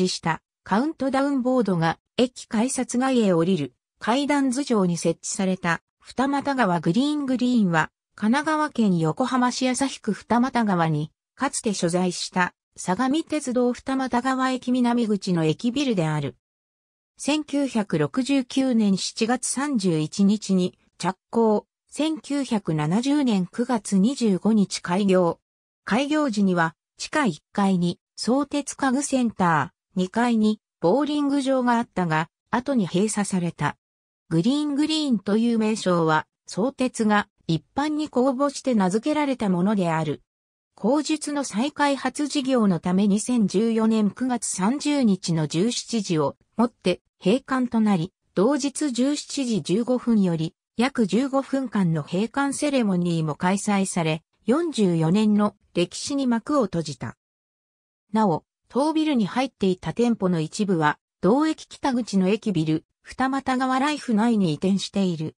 示したカウントダウンボードが駅改札外へ降りる階段頭上に設置された二股川グリーングリーンは神奈川県横浜市旭区二股川にかつて所在した相模鉄道二股川駅南口の駅ビルである。1969年7月31日に着工、1970年9月25日開業。開業時には地下1階に相鉄家具センター、2階にボーリング場があったが、後に閉鎖された。グリーングリーンという名称は、相鉄が一般に公募して名付けられたものである。口述の再開発事業のため2014年9月30日の17時をもって閉館となり、同日17時15分より約15分間の閉館セレモニーも開催され、44年の歴史に幕を閉じた。なお、当ビルに入っていた店舗の一部は、同駅北口の駅ビル、二俣川ライフ内に移転している。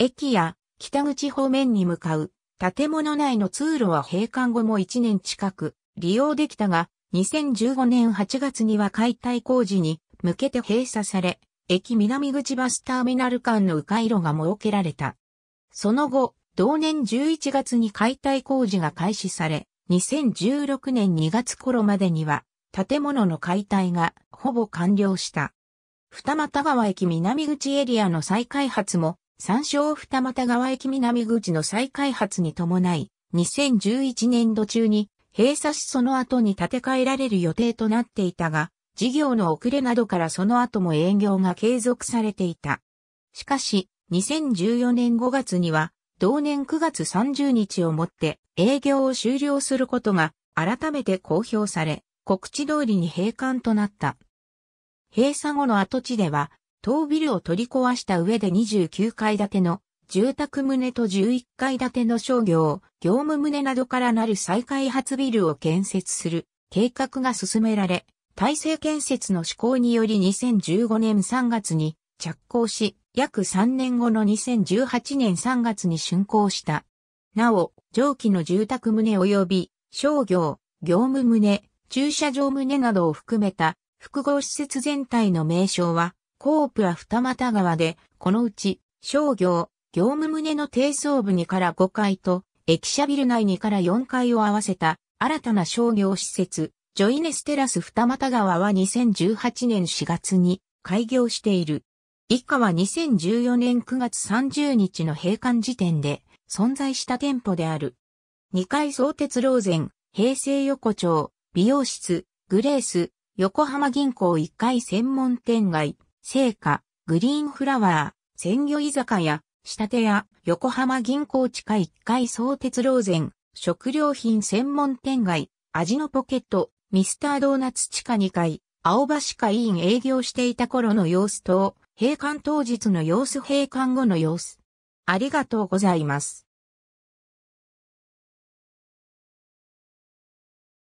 駅や北口方面に向かう建物内の通路は閉館後も1年近く利用できたが、2015年8月には解体工事に向けて閉鎖され、駅南口バスターミナル間の迂回路が設けられた。その後、同年11月に解体工事が開始され、2016年2月頃までには建物の解体がほぼ完了した。二俣川駅南口エリアの再開発も、三省二俣川駅南口の再開発に伴い、2011年度中に閉鎖しその後に建て替えられる予定となっていたが、事業の遅れなどからその後も営業が継続されていた。しかし、2014年5月には、同年9月30日をもって営業を終了することが改めて公表され、告知通りに閉館となった。閉鎖後の跡地では、当ビルを取り壊した上で29階建ての住宅棟と11階建ての商業、業務棟などからなる再開発ビルを建設する計画が進められ、体制建設の施行により2015年3月に着工し、約3年後の2018年3月に竣工した。なお、上記の住宅棟及び商業、業務棟、駐車場棟などを含めた複合施設全体の名称は、コープは二股川で、このうち、商業、業務棟の低層部2から5階と、駅舎ビル内2から4階を合わせた、新たな商業施設、ジョイネステラス二股川は2018年4月に開業している。以下は2014年9月30日の閉館時点で存在した店舗である。2階相鉄ローゼン、平成横丁、美容室、グレース、横浜銀行1階専門店街、聖火、グリーンフラワー、鮮魚居酒屋、下手屋、横浜銀行地下1階総鉄老前、食料品専門店街、味のポケット、ミスタードーナツ地下2階、青葉歯科医院営業していた頃の様子と、閉館当日の様子閉館後の様子。ありがとうございます。